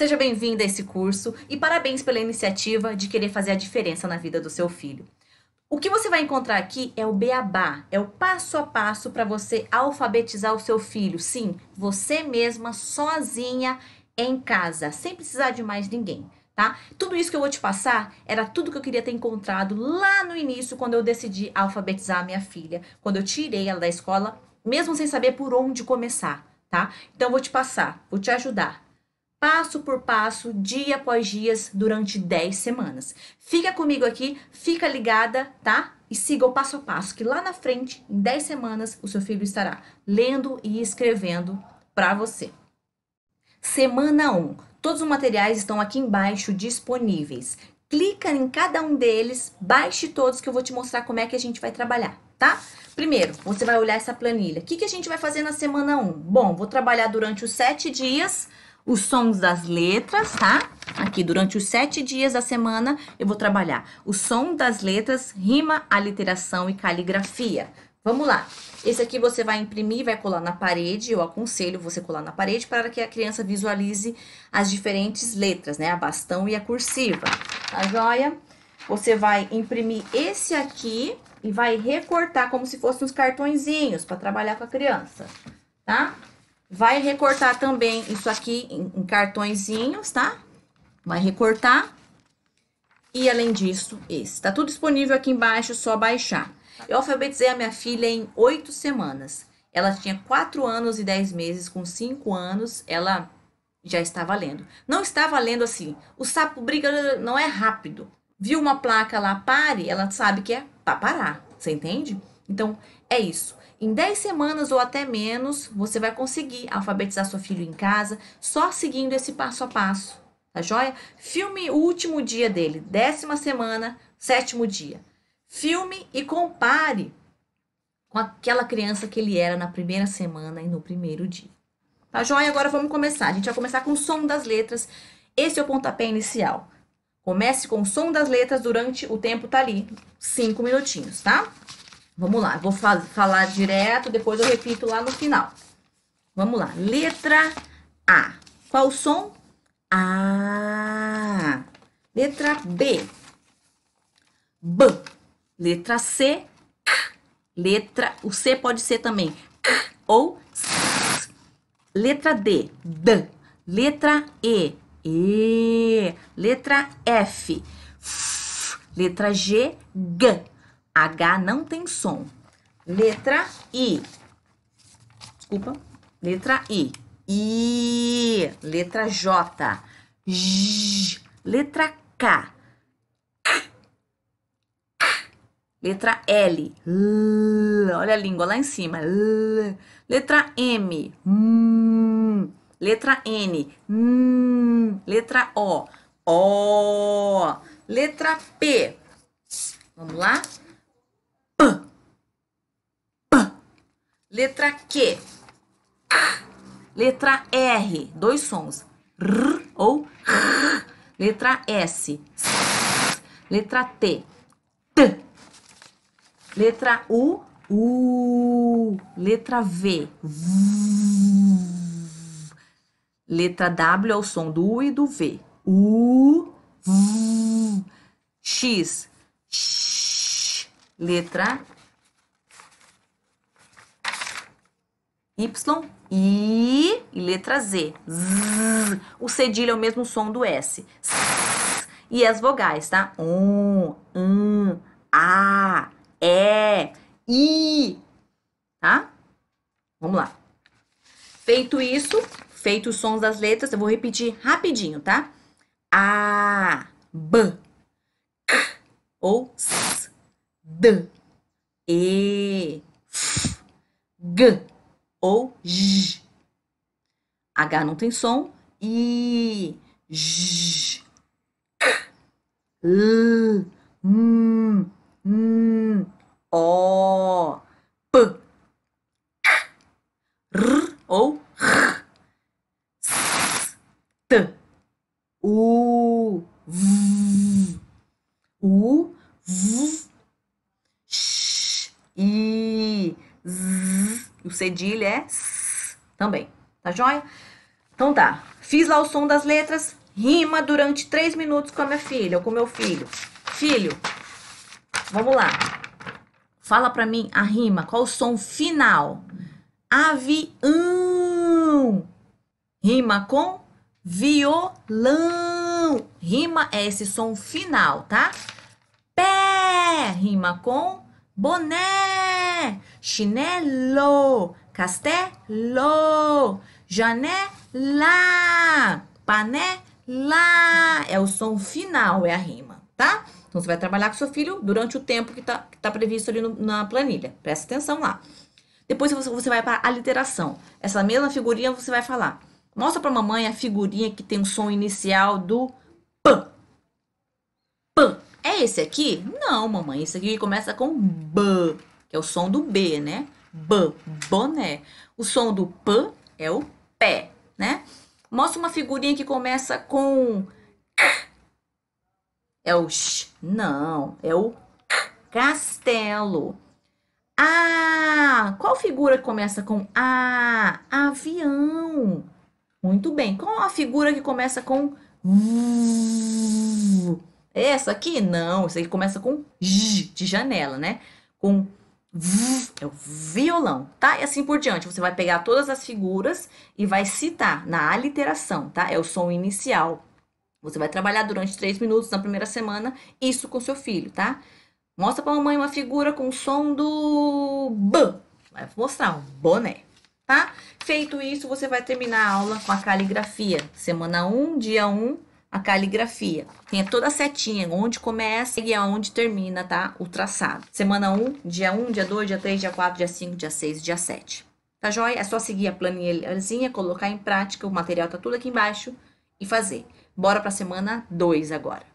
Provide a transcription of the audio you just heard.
Seja bem-vinda a esse curso e parabéns pela iniciativa de querer fazer a diferença na vida do seu filho. O que você vai encontrar aqui é o beabá, é o passo a passo para você alfabetizar o seu filho. Sim, você mesma, sozinha, em casa, sem precisar de mais ninguém. Tá? Tudo isso que eu vou te passar era tudo que eu queria ter encontrado lá no início, quando eu decidi alfabetizar a minha filha, quando eu tirei ela da escola, mesmo sem saber por onde começar, tá? Então, eu vou te passar, vou te ajudar, passo por passo, dia após dia, durante 10 semanas. Fica comigo aqui, fica ligada, tá? E siga o passo a passo, que lá na frente, em 10 semanas, o seu filho estará lendo e escrevendo para você. Semana 1. Todos os materiais estão aqui embaixo disponíveis. Clica em cada um deles, baixe todos que eu vou te mostrar como é que a gente vai trabalhar, tá? Primeiro, você vai olhar essa planilha. O que, que a gente vai fazer na semana 1? Bom, vou trabalhar durante os 7 dias os sons das letras, tá? Aqui, durante os sete dias da semana, eu vou trabalhar o som das letras, rima, aliteração e caligrafia. Vamos lá. Esse aqui você vai imprimir, vai colar na parede. Eu aconselho você colar na parede para que a criança visualize as diferentes letras, né? A bastão e a cursiva. Tá joia? Você vai imprimir esse aqui e vai recortar como se fossem uns cartõezinhos para trabalhar com a criança, tá? Vai recortar também isso aqui em, cartõezinhos, tá? Vai recortar. E além disso, esse. Tá tudo disponível aqui embaixo, só baixar. Eu alfabetizei a minha filha em oito semanas. Ela tinha quatro anos e dez meses, com cinco anos, ela já estava lendo. Não estava lendo assim, o sapo briga, não é rápido. Viu uma placa lá, pare, ela sabe que é para parar, você entende? Então, é isso. Em 10 semanas ou até menos, você vai conseguir alfabetizar seu filho em casa só seguindo esse passo a passo, tá joia? Filme o último dia dele, décima semana, sétimo dia. Filme e compare com aquela criança que ele era na primeira semana e no primeiro dia. Tá joia? Agora vamos começar. A gente vai começar com o som das letras. Esse é o pontapé inicial. Comece com o som das letras durante o tempo tá ali, cinco minutinhos, tá? Vamos lá, vou fa falar direto, depois eu repito lá no final. Vamos lá. Letra A. Qual o som? A. Letra B. B. Letra C. K. Letra. O C pode ser também K ou S. Letra D. D. Letra E. E. Letra F. F. Letra G. G. H não tem som. Letra I. Desculpa. Letra I. I. Letra J. J. Letra K. Letra L. L. Olha a língua lá em cima. L. Letra M. M. Hum. Letra N. N. Hum. Letra O. O. Letra P. Vamos lá? P. P. Letra Q. Letra R. Dois sons. R ou R. Letra S. S. Letra T. T. Letra U. U. Letra V. v. Letra W é o som do U e do V. U. V. X. X Letra Y I e letra Z. Z. O cedilho é o mesmo som do S. E as vogais, tá? Um, um, A, E, I. Tá? Vamos lá. Feito isso, feito os sons das letras, eu vou repetir rapidinho, tá? A, B, K ou S. D, E, F, G ou J. H não tem som. I, J, K, L, M, m O. I. Z, o cedilha é S também, tá joia? Então tá, fiz lá o som das letras, rima durante três minutos com a minha filha, ou com meu filho. Filho, vamos lá. Fala pra mim a rima, qual o som final? Avião. Rima com violão. Rima é esse som final, tá? Pé. Rima com boné, chinelo, castelo, janela, panela. É o som final, é a rima, tá? Então, você vai trabalhar com seu filho durante o tempo que tá, que tá previsto ali no, na planilha. Presta atenção lá. Depois você, você vai para a literação. Essa mesma figurinha você vai falar. Mostra para a mamãe a figurinha que tem o som inicial do esse aqui? Não, mamãe. Esse aqui começa com B, que é o som do B, né? B, boné. O som do P é o pé, né? Mostra uma figurinha que começa com K. É o X. Não, é o K. Castelo. Ah, qual figura que começa com A? avião. Muito bem. Qual a figura que começa com V? Essa aqui? Não. Isso aqui começa com J de janela, né? Com V, é o violão, tá? E assim por diante. Você vai pegar todas as figuras e vai citar na aliteração, tá? É o som inicial. Você vai trabalhar durante três minutos na primeira semana, isso com seu filho, tá? Mostra pra mamãe uma figura com o som do B. Vai mostrar um boné, tá? Feito isso, você vai terminar a aula com a caligrafia. Semana 1, um, dia 1, um, a caligrafia. Tem toda a setinha, onde começa e aonde termina, tá? O traçado. Semana 1, dia 1, dia 2, dia 3, dia 4, dia 5, dia 6, dia 7. Tá joia? É só seguir a planilhazinha, colocar em prática, o material tá tudo aqui embaixo e fazer. Bora pra semana 2 agora.